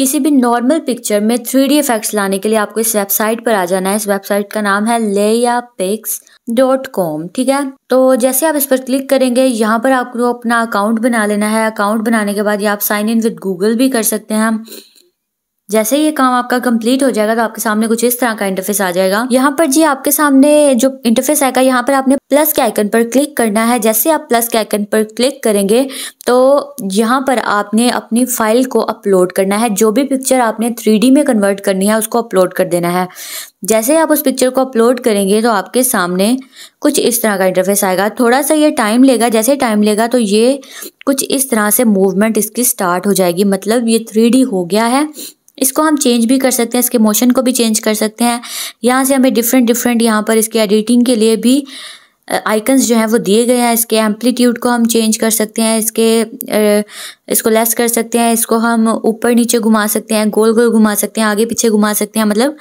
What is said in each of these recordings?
किसी भी normal picture में थ्री डी इफेक्ट्स लाने के लिए आपको इस वेबसाइट पर आ जाना है इस वेबसाइट का नाम है लेया पिक्स डॉट कॉम ठीक है तो जैसे आप इस पर क्लिक करेंगे यहाँ पर आपको अपना अकाउंट बना लेना है अकाउंट बनाने के बाद ये आप साइन इन विद गूगल भी कर सकते हैं जैसे ये काम आपका कंप्लीट हो जाएगा तो आपके सामने कुछ इस तरह का इंटरफेस आ जाएगा यहाँ पर जी आपके सामने जो इंटरफेस आएगा यहाँ पर आपने प्लस के आइकन पर क्लिक करना है जैसे आप प्लस के आइकन पर क्लिक करेंगे तो यहाँ पर आपने अपनी फाइल को अपलोड करना है जो भी पिक्चर आपने थ्री में कन्वर्ट करनी है उसको अपलोड कर देना है जैसे आप उस पिक्चर को अपलोड करेंगे तो आपके सामने कुछ इस तरह का इंटरफेस आएगा थोड़ा सा ये टाइम लेगा जैसे टाइम लेगा तो ये कुछ इस तरह से मूवमेंट इसकी स्टार्ट हो जाएगी मतलब ये थ्री हो गया है इसको हम चेंज भी कर सकते हैं इसके मोशन को भी चेंज कर सकते हैं यहाँ से हमें डिफरेंट डिफरेंट यहाँ पर इसके एडिटिंग के लिए भी आइकन्स जो हैं वो दिए गए हैं इसके एम्पलीट्यूड को हम चेंज कर सकते हैं इसके इसको लेस कर सकते हैं इसको हम ऊपर नीचे घुमा सकते हैं गोल गोल घुमा सकते हैं आगे पीछे घुमा सकते हैं मतलब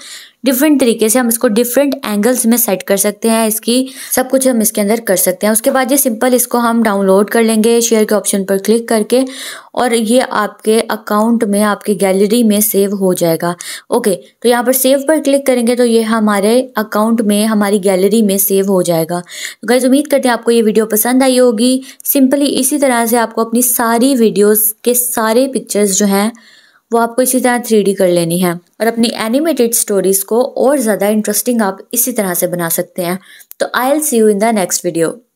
डिफरेंट तरीके से हम इसको डिफरेंट एंगल्स में सेट कर सकते हैं इसकी सब कुछ हम इसके अंदर कर सकते हैं उसके बाद ये सिंपल इसको हम डाउनलोड कर लेंगे शेयर के ऑप्शन पर क्लिक करके और ये आपके अकाउंट में आपके गैलरी में सेव हो जाएगा ओके तो यहाँ पर सेव पर क्लिक करेंगे तो ये हमारे अकाउंट में हमारी गैलरी में सेव हो जाएगा तो गैस उम्मीद करते हैं आपको ये वीडियो पसंद आई होगी सिंपली इसी तरह से आपको अपनी सारी वीडियोज के सारे पिक्चर्स जो हैं वो आपको इसी तरह थ्री कर लेनी है और अपनी एनिमेटेड स्टोरीज को और ज़्यादा इंटरेस्टिंग आप इसी तरह से बना सकते हैं तो I'll see you in the next video